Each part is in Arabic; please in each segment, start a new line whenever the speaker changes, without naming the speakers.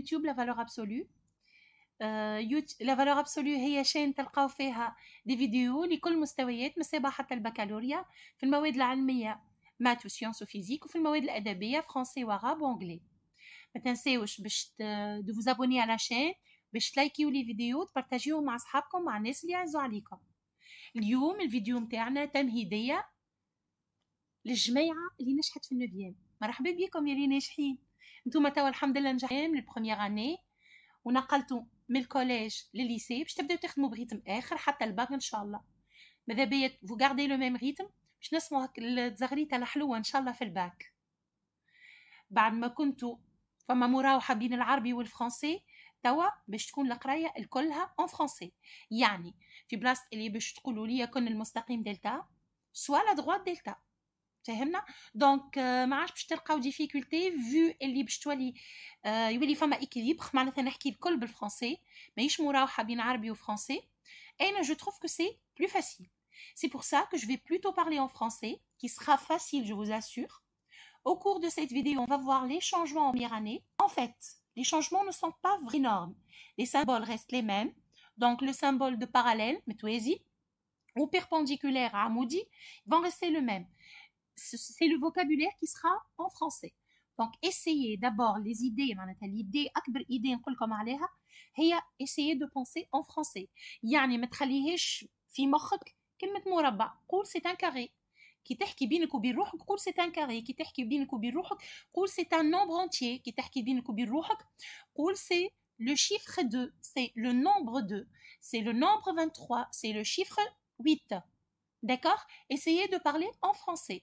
يوتيوب لا فالور ابسولو لا فالور ابسولو هي شين تلقاو فيها دي فيديو لكل مستويات من الصباح حتى البكالوريا في المواد العلمية ماتو سيونس وفيزيك وفي المواد الأدبية فرونسي وعرب وانجلي ما تنساوش باش دو فوز ابوني على شين باش تلايكيو لي فيديو تبارطاجيوهم مع صحابكم مع الناس اللي يعزو عليكم اليوم الفيديو متاعنا تمهيدية للجماعة اللي نجحت في النوفيام مرحبا بكم يا اللي ناجحين نتوما توا الحمد لله نجحين من البروميير اني ونقلتو من الكوليج لليسي باش تبداو تخدموا بريتم اخر حتى الباك ان شاء الله ماذا بيا فو غاردي لو ميم ريتم باش نسمعوا الزغريته الحلوه ان شاء الله في الباك بعد ما كنتو فما مراوحه بين العربي والفرنسي توا باش تكون القرايه الكلها اون فرونسي يعني في بلاصه اللي باش تقولوا لي كن المستقيم دلتا سوا لا دروات دلتا Tu Donc, maintenant, euh, je vais te donner des difficultés vu que tu as dit qu'il y avait un équilibre. On va dire tout en français. Mais je ne veux pas que tu parles en et Je trouve que c'est plus facile. C'est pour ça que je vais plutôt parler en français qui sera facile, je vous assure. Au cours de cette vidéo, on va voir les changements en année En fait, les changements ne sont pas énormes. Les symboles restent les mêmes. Donc, le symbole de parallèle, ou perpendiculaire à Amoudi, vont rester le même c'est le vocabulaire qui sera en français. Donc, essayez d'abord les idées, l'idée, أكبر idée عليها هي essayez de penser en français. يعني ما c'est un carré. كي تحكي بينك وبين روحك قول كي تحكي بينك وبين روحك قول كي تحكي بينك وبين روحك قول le chiffre 2 c'est le nombre 2 c'est le nombre 23 c'est le chiffre 8 d'accord essayez de parler en français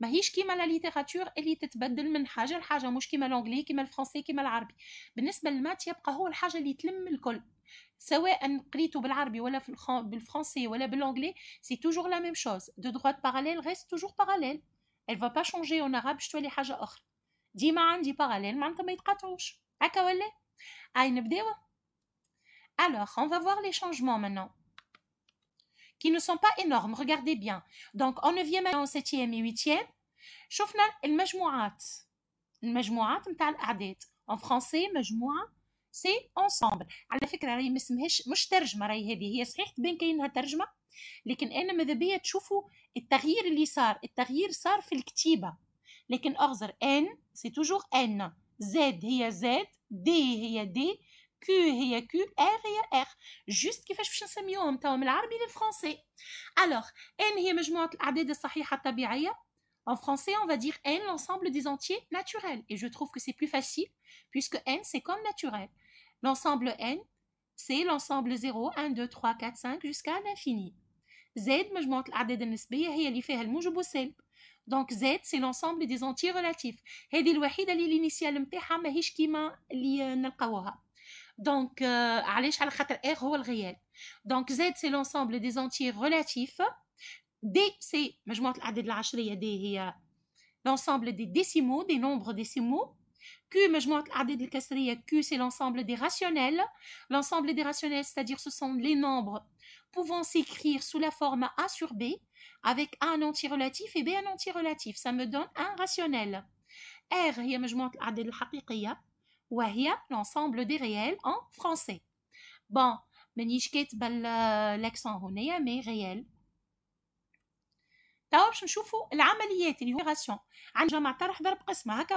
ماهيش كيما لا ليتيراتور اللي تتبدل من حاجه لحاجه مش كيما لونجلي كيما الفرنسي كيما العربي بالنسبه للمات يبقى هو الحاجه اللي تلم الكل سواء قريته بالعربي ولا في الخ... بالفرنسي ولا بالانجلي سي توجور لا ميم شوز دو دروات باراليل ريست توجور باراليل elle فا با شونجي اون arabe باش تولي حاجه اخرى ديما عندي باراليل معناتها ما يتقاطعوش هكا ولا اي نبداو الوغ اون فا فوار لي شونجمون maintenant. qui ne sont pas énormes regardez bien donc en 9e en 7e et 8e شفنا المجموعات المجموعات نتاع الاعداد en français مجموعه سي اونسومبل على فكره راهي ما اسمهاش مش ترجمه راهي هذه هي صحيح تبان كاينها ترجمه لكن انا ماذا بيا تشوفوا التغيير اللي صار التغيير صار في الكتيبه لكن اغزر ان سي توجور ان زد هي زد دي هي دي Q هي Q R هي R juste كيفاش باش نسميوهم توا من العربي للفرنسي Alors, N هي مجموعة الأعداد الصحيحة الطبيعية En français, on va dire n l'ensemble des entiers naturels. Et je trouve que c'est plus facile, puisque n, c'est comme naturel. L'ensemble n, c'est l'ensemble 0, 1, 2, 3, 4, 5, jusqu'à l'infini. Z, donc z, c'est l'ensemble des entiers relatifs. z, c'est l'ensemble des entiers relatifs. Euh, Donc, Z c'est l'ensemble des entiers relatifs, D c'est l'ensemble des décimaux, des nombres décimaux. Q, c'est l'ensemble des rationnels. L'ensemble des rationnels, c'est-à-dire ce sont les nombres pouvant s'écrire sous la forme A sur B, avec A un relatif et B un entier relatif, Ça me donne un rationnel. R, il l'ensemble des Wahia, l'ensemble des réels en français. Bon, menishket bal euh, l'accent honnêt, hein, mais réel. Taouch, nchoufou, l'amaliyet, l'opération. An jama tarah darb qasma, haka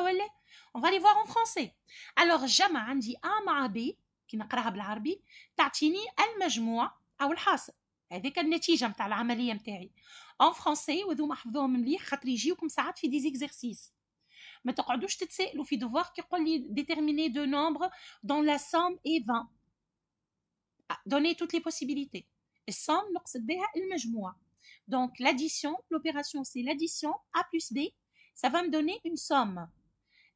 On va les voir en français. Alors, jama, a ma b, qui n'a qu'raha b'l'arbi, ta'tini al majmoua, ou l'hasse. هذيك النتيجة نتاع العملية نتاعي أون فرونسي وذوما حفظوهم مليح خاطر يجيوكم ساعات في ديزيكزيرسيس Maintenant, je te dis, l'office de voir faut déterminer deux nombres dont la somme est 20. Ah, donner toutes les possibilités. La somme, nous Donc l'addition, l'opération, c'est l'addition, a plus b, ça va me donner une somme.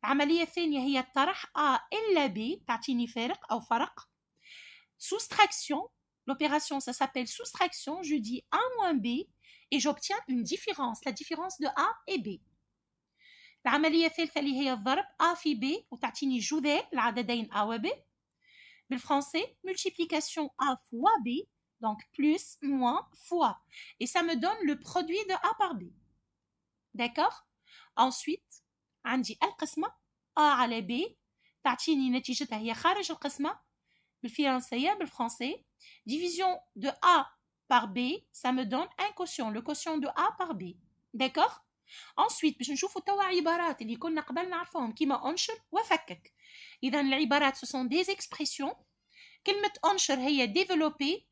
la soustraction. L'opération, ça s'appelle soustraction. Je dis A moins B et j'obtiens une différence. La différence de A et B. العملية الثالثة اللي هي الضرب A في B وتعطيني جذاء العددين A و B بالفرنسي multiplication A fois B donc plus moins fois et ça me donne le produit de A par B d'accord ensuite عندي القسمة A على B تعطيني نتيجتها هي le français, بالفرنسية بالفرنسي division de A par B ça me donne un quotient le quotient de A par B d'accord انسويت باش نشوفوا توا عبارات اللي كنا قبل نعرفوهم كيما انشر وفكك اذا العبارات سو سون دي اكسبرسيون كلمه انشر هي ديفلوبي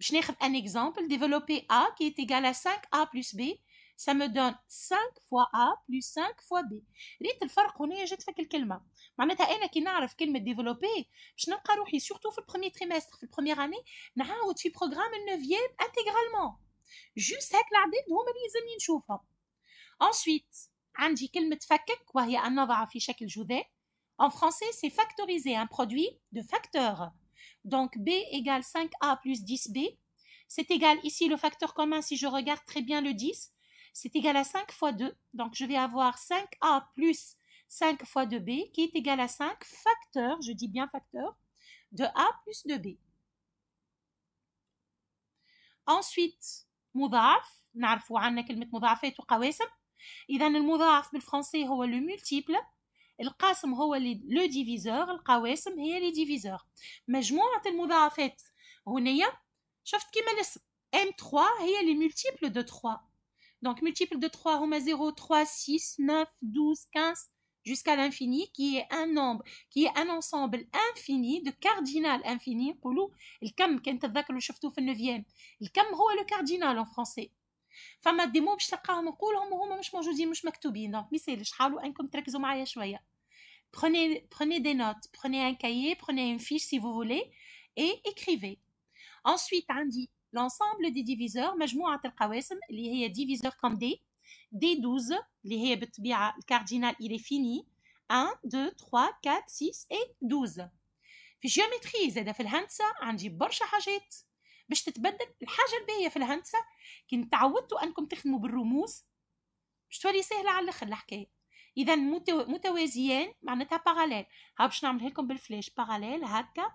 باش ناخذ ان اكزامبل ديفلوبي ا كي ايغال ا à ا بلس بي سا مو دون 5 فوا ا بلس 5 فوا بي ريت الفرق هنا جات فك الكلمة معناتها أنا كي نعرف كلمة ديفلوبي باش نلقى روحي سورتو في البرومي تريمستر في البروميير أني نعاود في بروغرام النوفيام انتيغرالمون جوست هاك العدد هما اللي يلزمني نشوفهم Ensuite, عندي كلمة فكك وهي أن نضع في شكل En français, c'est factoriser un produit de facteurs. Donc B égale 5A plus 10B. C'est égal ici le facteur commun, si je regarde très bien le 10, c'est égal à 5 fois 2. Donc je vais avoir 5A plus 5 fois 2B qui est égal à 5 facteurs, je dis bien facteur, de A plus 2B. Ensuite, مضاعف نعرفوا عندنا كلمة مضاعفات وقواسم اذا المضاعف بالفرنسي هو لو ملتيبل القاسم هو لو ديفيزور القواسم هي لي ديفيزور مجموعه المضاعفات هنيه شفت كيما الاسم M3 هي لي ملتيبل دو 3 دونك ملتيبل دو 3 هما 0 3 6 9 12 15 jusqu'à l'infini, qui est un nombre, qui est un ensemble infini de cardinal infini. Koulou, الكم كان تذكروا شفتوه في le 9 c'est le cardinal en français. فما ديمو باش تلقاهم نقولهم وهما مش موجودين مش مكتوبين دونك ميسالش حاولوا انكم تركزوا معايا شويه بروني بروني دي نوت بروني ان كاي بروني ان فيش سي فو فولي اي اكريفي انسويت عندي لونسامبل دي ديفيزور مجموعه القواسم اللي هي ديفيزور كوم دي دي 12 اللي هي بالطبيعه الكاردينال il فيني 1 2 3 4 6 اي 12 في الجيومتري زاده في الهندسه عندي برشا حاجات باش تتبدل الحاجه الباهيه في الهندسه كي تعودتوا انكم تخدموا بالرموز باش تولي سهله على الاخر الحكايه اذا متوازيان معناتها باراليل ها باش نعمل لكم بالفلاش باراليل هكا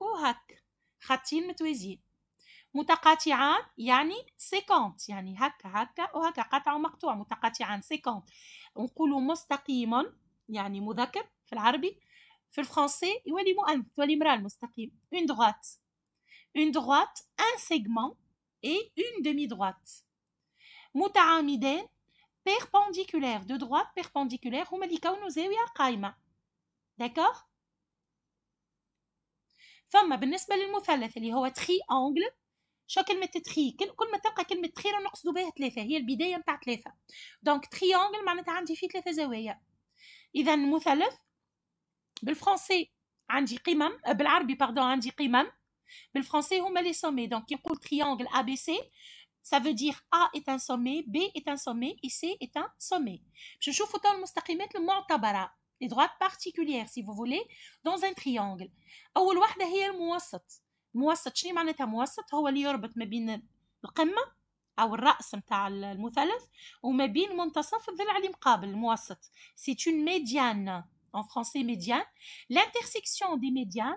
وهكا خطين متوازيين متقاطعان يعني سيكونت يعني هكا هكا وهكا قطع ومقطوع متقاطعان سيكونت نقولوا مستقيما يعني مذكر في العربي في الفرنسي يولي مؤنث تولي مرأة المستقيم اون دغات une droite un segment et une demi-droite متعامدين perpendiculaire de droite perpendiculaire هما اللي يكونوا زاوية قائمة داكوغ فما بالنسبة للمثلث اللي هو تخي أونغل شو كلمة تخي كل ما تلقى كلمة تخي راه نقصدو بها ثلاثة هي البداية نتاع ثلاثة دونك تخي أونغل معناتها عندي فيه ثلاثة زوايا إذا مثلث بالفرنسي عندي قمم بالعربي باردون عندي قمم Mais le français, on met les sommets. Donc, il y a le triangle ABC. Ça veut dire A est un sommet, B est un sommet et C est un sommet. Je vais vous montrer le mu'tabara, les droites particulières, si vous voulez, dans un triangle. Aoul wahda hiya le mouassat. Mouassat, chni ma'naita mouassat, hawa li yorbat ma bin le qemma, ou le ra'as m'ta le mouthalaf, ou ma bin montasaf dhil ali mqabel, C'est une médiane, en français médiane. L'intersection des médianes,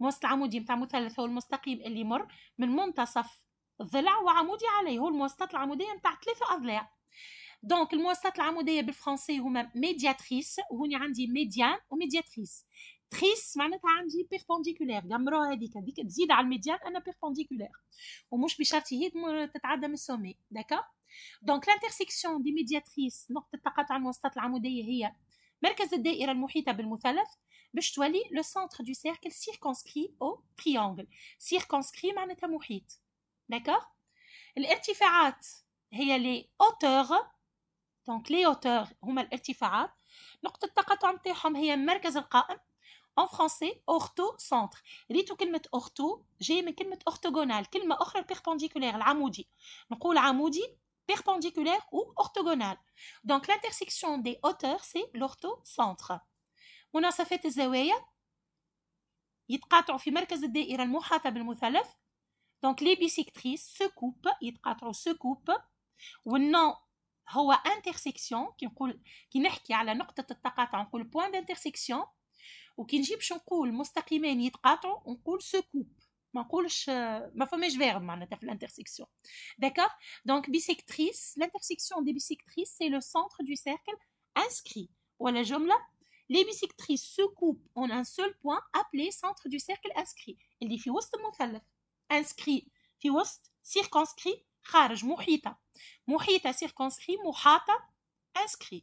موس العمودي متاع مثلث هو المستقيم اللي يمر من منتصف ضلع وعمودي عليه هو المواسطات العموديه متاع ثلاثه اضلاع دونك المواسطات العموديه بالفرنسي هما ميدياتريس وهوني عندي ميديان وميدياتريس تريس معناتها عندي بيربونديكولير قمروها هذيك هذيك تزيد على الميديان انا بيربونديكولير ومش بشرط هي تتعدى من السومي داكا دونك لانترسيكسيون دي ميدياتريس نقطه تقاطع المواسطات العموديه هي مركز الدائره المحيطه بالمثلث le تولي لو cercle دو سيركل triangle او تريانغل سيركونسكري معناتها محيط الارتفاعات هي لي اوتور دونك en français centre ريتو كلمة ortho جاي من كلمة orthogonal كلمة أخرى perpendiculaire العمودي نقول عمودي perpendiculaire ou orthogonal donc l'intersection des hauteurs c'est l'orthocentre مناصفات الزوايا يتقاطعوا في مركز الدائرة المحاطة بالمثلث دونك لي بيسيكتريس سو كوب يتقاطعوا سو كوب والنو هو انترسيكسيون كي نقول كي نحكي على نقطة التقاطع نقول بوان دانترسيكسيون وكي نجي باش نقول مستقيمين يتقاطعوا نقول سو كوب ما نقولش ما فماش فيرب معناتها في الانترسيكسيون داكور دونك بيسيكتريس لانترسيكسيون دي بيسيكتريس سي لو سونتر دو سيركل انسكري ولا جمله les bisectrices se coupent en un seul point appelé centre du cercle inscrit اللي في وسط المثلث inscrit في وسط circonscrit خارج محيطة محيطة circonscrit محاطة inscrit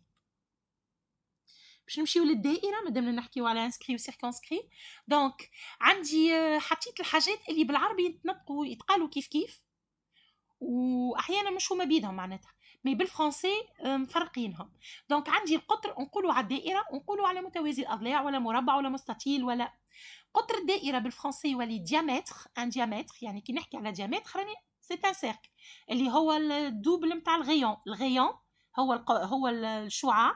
باش نمشيو للدائره مادامنا نحكيو على انسكري وسيركونسكري دونك عندي آه، حطيت الحاجات اللي بالعربي يتنطقوا يتقالوا كيف كيف واحيانا مش هما بيدهم معناتها مي بالفرنسي آه، مفرقينهم دونك عندي القطر نقولوا على الدائره ونقولوا على متوازي الاضلاع ولا مربع ولا مستطيل ولا قطر الدائره بالفرنسي يولي ديامتر ان ديامتر يعني كي نحكي على ديامتر راني سي ان سيركل اللي هو الدوبل نتاع الغيون الغيون هو الق... هو الشعاع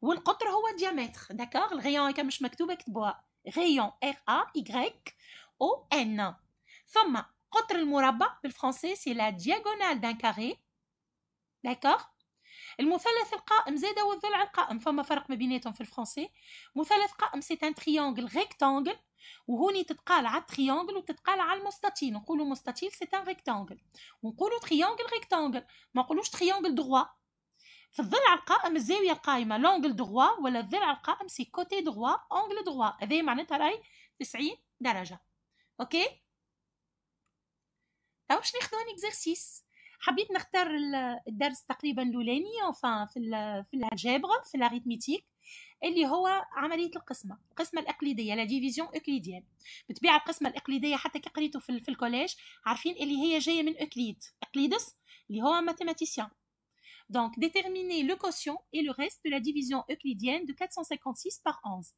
والقطر هو ديامتر داكوغ الغيون كان مش مكتوبه كتبوها غيون ار ا ايغريك او ان ثم قطر المربع بالفرنسي سي لا دياغونال دان كاري داكوغ المثلث القائم زاد والضلع القائم فما فرق ما بيناتهم في الفرنسي مثلث قائم سي ان تريانجل ريكتانجل وهوني تتقال على التريانجل وتتقال على المستطيل نقولوا مستطيل سي ان ريكتانجل ونقولوا تريانجل ريكتانجل ما نقولوش تريانجل دروا في الضلع القائم الزاوية القائمة لونجل دغوا ولا الضلع القائم سي كوتي دغوا اونجل دغوا هذا معناتها راهي تسعين درجة اوكي توا باش ناخذو ان اكزرسيس حبيت نختار الدرس تقريبا الاولاني في ال في الجبر في الاريتميتيك اللي هو عمليه القسمه القسمه الاقليديه لا ديفيزيون اوكليديان بتبيع القسمه الاقليديه حتى كي قريتو في, في الكوليج عارفين اللي هي جايه من اوكليد اقليدس اللي هو ماتيماتيسيان Donc, déterminer le quotient et le reste de la division euclidienne de 456 par 11.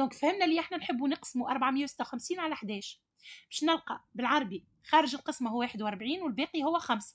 Donc, فهمنا اللي احنا نحبوا نقسموا 456 على 11 باش نلقى بالعربي خارج القسمه هو 41 والباقي هو 5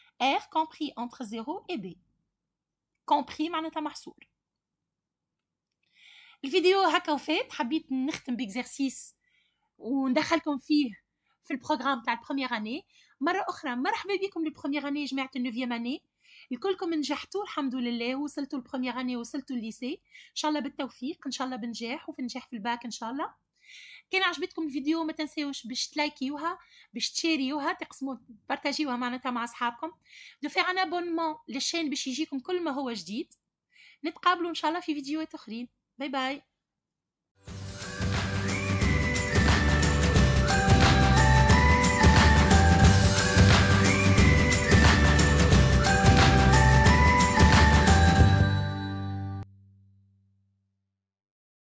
R compris entre 0 و B كومبري معناتها محصور الفيديو هكا وفات حبيت نختم باكزرسيس وندخلكم فيه في البروغرام تاع البروميير اني مره اخرى مرحبا بكم للبروميير اني جماعه النوفيام اني كلكم نجحتوا الحمد لله وصلتوا البروميير اني وصلتوا الليسي ان شاء الله بالتوفيق ان شاء الله بنجاح وفي نجاح في الباك ان شاء الله كان عجبتكم الفيديو ما تنسيوش باش تلايكيوها باش تشاريوها تقسموا بارتاجيوها معناتها مع اصحابكم دو فيغ ان للشين باش يجيكم كل ما هو جديد نتقابلوا ان شاء الله في فيديوهات اخرين باي باي